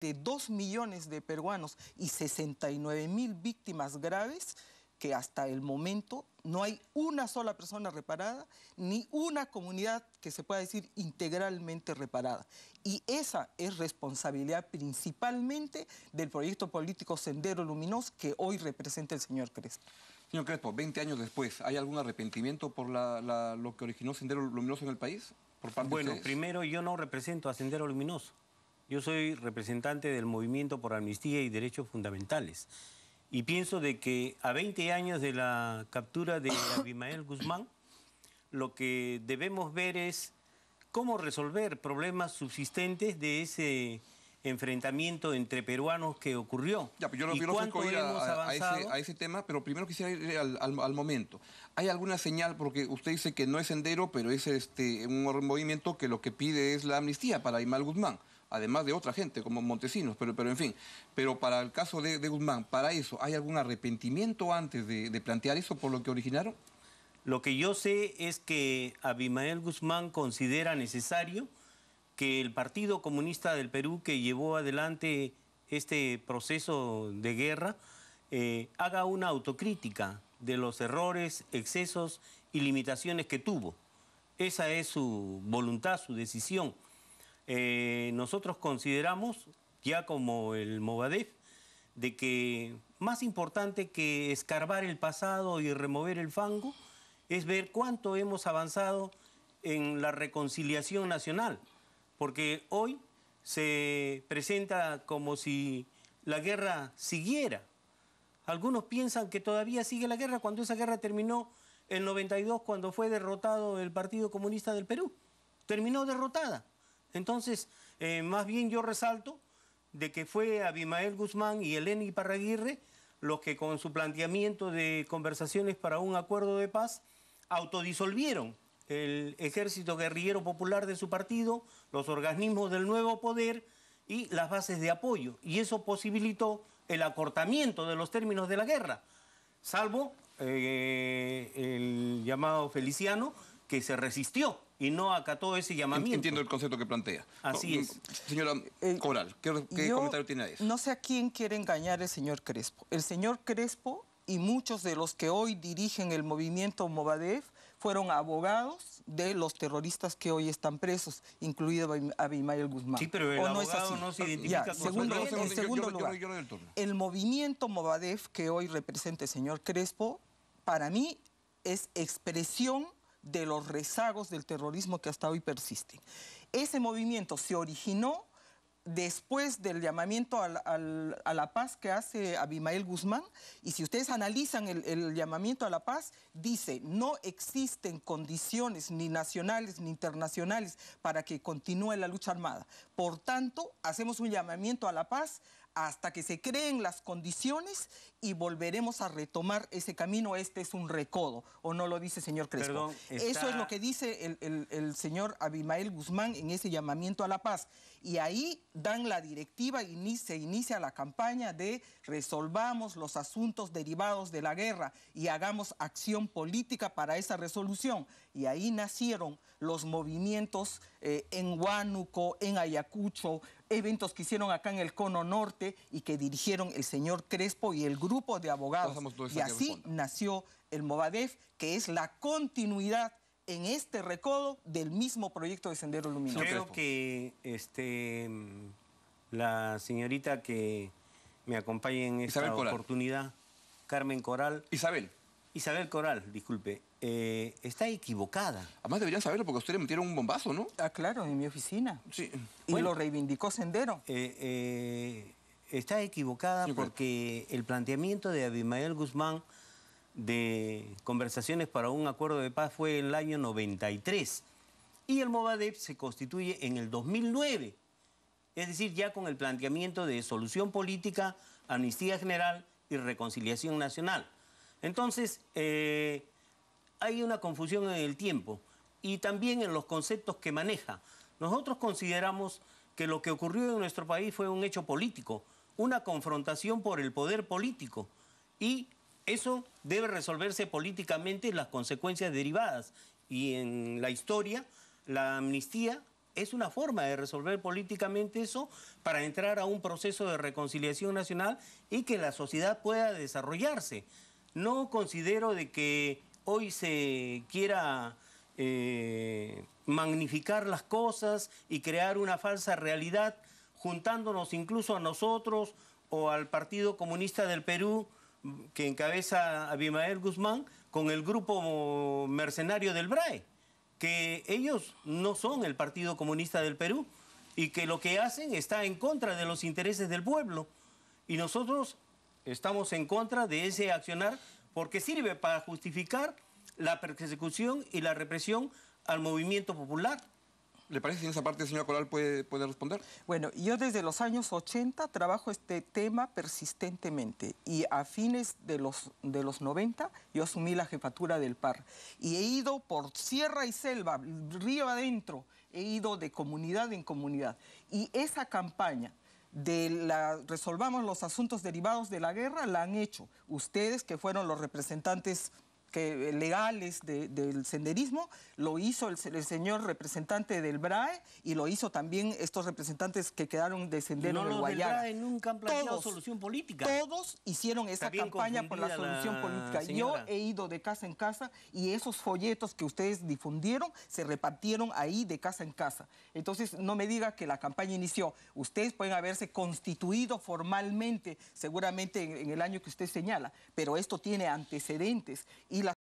de 2 millones de peruanos y 69 mil víctimas graves que hasta el momento no hay una sola persona reparada, ni una comunidad que se pueda decir integralmente reparada. Y esa es responsabilidad principalmente del proyecto político Sendero Luminoso que hoy representa el señor Crespo. Señor Crespo, 20 años después, ¿hay algún arrepentimiento por lo que originó Sendero Luminoso en el país? bueno, primero yo no represento a Sendero Luminoso. Yo soy representante del Movimiento por Amnistía y Derechos Fundamentales y pienso de que a 20 años de la captura de Abimael Guzmán, lo que debemos ver es cómo resolver problemas subsistentes de ese enfrentamiento entre peruanos que ocurrió. Ya, pero pues yo, no yo a, a, ese, tema, pero primero quisiera ir al, momento. ¿Hay alguna señal? Porque usted dice que no es sendero, pero es este, un movimiento que lo que pide es la amnistía para Imal Guzmán además de otra gente como Montesinos, pero, pero en fin. Pero para el caso de, Guzmán, para eso, ¿hay algún arrepentimiento antes de, plantear eso por lo que originaron? Lo que yo sé es que Abimael Guzmán considera necesario que el Partido Comunista del Perú, que llevó adelante este proceso de guerra, eh, haga una autocrítica de los errores, excesos y limitaciones que tuvo. Esa es su voluntad, su decisión. Eh, nosotros consideramos, ya como el Movadef, de que más importante que escarbar el pasado y remover el fango es ver cuánto hemos avanzado en la reconciliación nacional, porque hoy se presenta como si la guerra siguiera. Algunos piensan que todavía sigue la guerra cuando esa guerra terminó en 92 cuando fue derrotado el Partido Comunista del Perú. Terminó derrotada. Entonces, eh, más bien yo resalto de que fue Abimael Guzmán y Eleni Parraguirre los que con su planteamiento de conversaciones para un acuerdo de paz autodisolvieron el ejército guerrillero popular de su partido, los organismos del nuevo poder y las bases de apoyo. Y eso posibilitó el acortamiento de los términos de la guerra, salvo eh, el llamado Feliciano, que se resistió y no acató ese llamamiento. Entiendo el concepto que plantea. Así oh, es. Señora eh, Coral, ¿qué, comentario tiene a No sé a quién quiere engañar el señor Crespo. El señor Crespo y muchos de los que hoy dirigen el movimiento Movadef fueron abogados de los terroristas que hoy están presos, incluido Abimael Guzmán. Sí, pero el no se ah, identifica con segundo, el en segundo lugar, el movimiento Movadef que hoy representa el señor Crespo, para mí es expresión de los rezagos del terrorismo que hasta hoy persisten. Ese movimiento se originó después del llamamiento a la paz que hace Abimael Guzmán, y si ustedes analizan el, el, llamamiento a la paz, dice, no existen condiciones ni nacionales ni internacionales para que continúe la lucha armada. Por tanto, hacemos un llamamiento a la paz hasta que se creen las condiciones y volveremos a retomar ese camino. Este es un recodo, ¿o no lo dice señor Crespo? Eso es lo que dice el señor Abimael Guzmán en ese llamamiento a la paz y ahí dan la directiva y se inicia la campaña de resolvamos los asuntos derivados de la guerra y hagamos acción política para esa resolución. Y ahí nacieron los movimientos eh, en Huánuco, en Ayacucho, eventos que hicieron acá en el Cono Norte y que dirigieron el señor Crespo y el grupo de abogados. Y así nació el Movadef, que es la continuidad en este recodo del mismo proyecto de Sendero Luminoso. Creo que este, la señorita que me acompaña en esta oportunidad, Carmen Coral. Isabel. Isabel Coral, disculpe, eh, está equivocada. Además deberían saberlo porque ustedes metieron un bombazo, ¿no? Ah, claro, en mi oficina. Sí. Y lo reivindicó Sendero. Eh, eh, está equivocada porque el planteamiento de Abimael Guzmán de conversaciones para un acuerdo de paz fue en el año 93 y el Movadep se constituye en el 2009, es decir, ya con el planteamiento de solución política, amnistía general y reconciliación nacional. Entonces, eh, hay una confusión en el tiempo y también en los conceptos que maneja. Nosotros consideramos que lo que ocurrió en nuestro país fue un hecho político, una confrontación por el poder político y eso debe resolverse políticamente las consecuencias derivadas. Y en la historia, la amnistía es una forma de resolver políticamente eso para entrar a un proceso de reconciliación nacional y que la sociedad pueda desarrollarse. No considero de que hoy se quiera eh, magnificar las cosas y crear una falsa realidad, juntándonos incluso a nosotros o al Partido Comunista del Perú que encabeza Abimael Guzmán con el grupo mercenario del BRAE, que ellos no son el Partido Comunista del Perú y que lo que hacen está en contra de los intereses del pueblo. Y nosotros estamos en contra de ese accionar porque sirve para justificar la persecución y la represión al movimiento popular. ¿Le parece? En esa parte, señora Coral, puede, puede responder. Bueno, yo desde los años 80 trabajo este tema persistentemente y a fines de los, de los 90 yo asumí la jefatura del PAR y he ido por sierra y selva, río adentro, he ido de comunidad en comunidad y esa campaña de la resolvamos los asuntos derivados de la guerra la han hecho ustedes que fueron los representantes que, eh, legales del senderismo, lo hizo el, señor representante del BRAE y lo hizo también estos representantes que quedaron de Sendero no, de Guayana. Del nunca todos, solución política. Todos hicieron esa campaña por la solución política. Yo he ido de casa en casa y esos folletos que ustedes difundieron se repartieron ahí de casa en casa. Entonces, no me diga que la campaña inició. Ustedes pueden haberse constituido formalmente, seguramente en, el año que usted señala, pero esto tiene antecedentes.